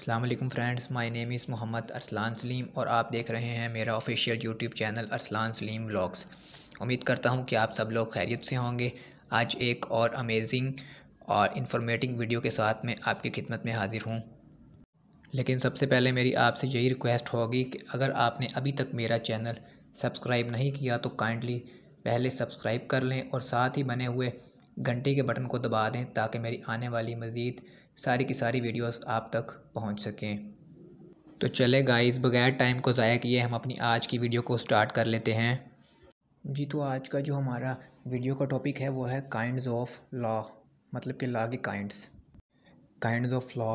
अल्लाम friends my name is Mohammad Arsalan Saleem और आप देख रहे हैं मेरा official YouTube channel Arsalan Saleem vlogs उम्मीद करता हूँ कि आप सब लोग खैरियत से होंगे आज एक और अमेजिंग और इन्फॉर्मेटिंग वीडियो के साथ मैं आपकी खिदमत में हाज़िर हूँ लेकिन सबसे पहले मेरी आपसे यही रिक्वेस्ट होगी कि अगर आपने अभी तक मेरा चैनल सब्सक्राइब नहीं किया तो काइंडली पहले सब्सक्राइब कर लें और साथ ही बने हुए घंटे के बटन को दबा दें ताकि मेरी आने वाली मज़ीद सारी की सारी वीडियोस आप तक पहुंच सकें तो चले गाइस बगैर टाइम को ज़ाया किए हम अपनी आज की वीडियो को स्टार्ट कर लेते हैं जी तो आज का जो हमारा वीडियो का टॉपिक है वो है काइंड ऑफ लॉ मतलब कि लॉ के kinds kind of law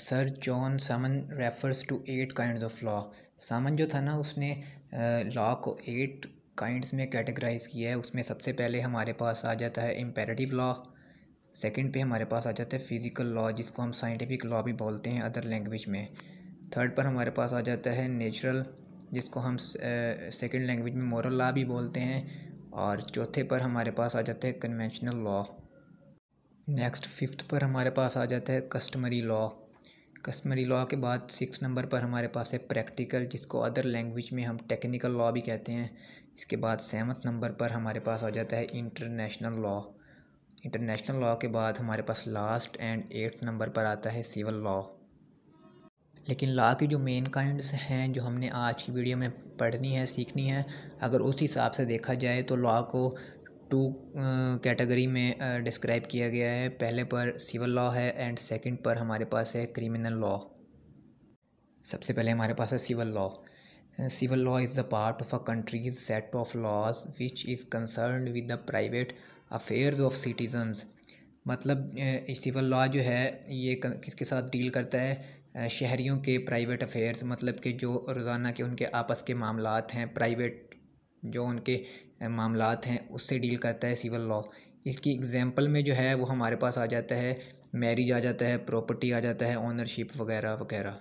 sir John Salmond refers to eight kind of law Salmond जो था ना उसने लॉ को एट काइंड्स में कैटेगराइज़ किया है उसमें सबसे पहले हमारे पास आ जाता है इम्पेरेटिव लॉ सेकंड पे हमारे पास आ जाता है फिज़िकल लॉ जिसको हम साइंटिफिक लॉ भी बोलते हैं अदर लैंग्वेज में थर्ड पर हमारे पास आ जाता है नेचुरल जिसको हम सेकंड लैंग्वेज में मॉरल लॉ भी बोलते हैं और चौथे पर हमारे पास आ जाता है कन्वेंशनल लॉ नेक्स्ट फिफ्थ पर हमारे पास आ जाता है कस्टमरी लॉ कस्टमरी लॉ के बाद सिक्स नंबर पर हमारे पास है प्रैक्टिकल जिसको अदर लैंग्वेज में हम टेक्निकल लॉ भी कहते हैं इसके बाद सेवन्थ नंबर पर हमारे पास आ जाता है इंटरनेशनल लॉ इंटरनेशनल लॉ के बाद हमारे पास लास्ट एंड एट्थ नंबर पर आता है सिविल लॉ लेकिन लॉ के जो मेन काइंड्स हैं जो हमने आज की वीडियो में पढ़नी है सीखनी है अगर उस हिसाब से देखा जाए तो लॉ को टू कैटेगरी में डिस्क्राइब किया गया है पहले पर सिविल लॉ है एंड सेकंड पर हमारे पास है क्रिमिनल लॉ सबसे पहले हमारे पास है civil law civil law is the part of a country's set of laws which is concern with the private affairs of citizens मतलब सिविल लॉ जो है ये किसके साथ डील करता है शहरीों के प्राइवेट अफेयर्स मतलब कि जो रोज़ाना के उनके आपस के मामला हैं प्राइवेट जो उनके मामला हैं उससे डील करता है सिविल लॉ इसकी एग्ज़ाम्पल में जो है वो हमारे पास आ जाता है मैरिज आ जाता है प्रॉपर्टी आ जाता है ओनरशिप वगैरह वगैरह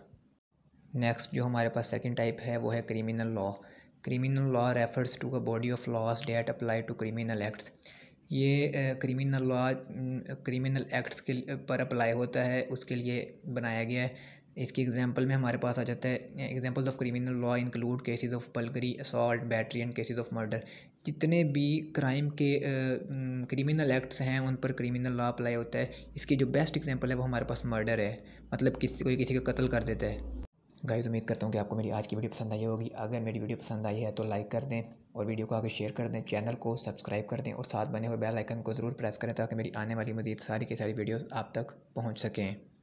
नेक्स्ट जो हमारे पास सेकंड टाइप है वो है criminal law criminal law refers to a body of laws that apply to criminal acts ये क्रिमिनल लॉ क्रिमिनल एक्ट्स के पर अप्लाई होता है उसके लिए बनाया गया है इसकी एग्जांपल में हमारे पास आ जाता है examples of criminal law include cases of burglary assault battery and cases of murder जितने भी क्राइम के क्रिमिनल एक्ट्स हैं उन पर क्रिमिनल लॉ अप्लाई होता है इसकी जो बेस्ट एग्जांपल है वो हमारे पास मर्डर है मतलब किसी कोई किसी का कत्ल कर देता है गाइस उम्मीद करता हूँ कि आपको मेरी आज की वीडियो पसंद आई होगी अगर मेरी वीडियो पसंद आई है तो लाइक कर दें और वीडियो को आगे शेयर कर दें चैनल को सब्सक्राइब कर दें और साथ बने हुए बेल आइकन को ज़रूर प्रेस करें ताकि मेरी आने वाली मजीद सारी की सारी वीडियोस आप तक पहुँच सकें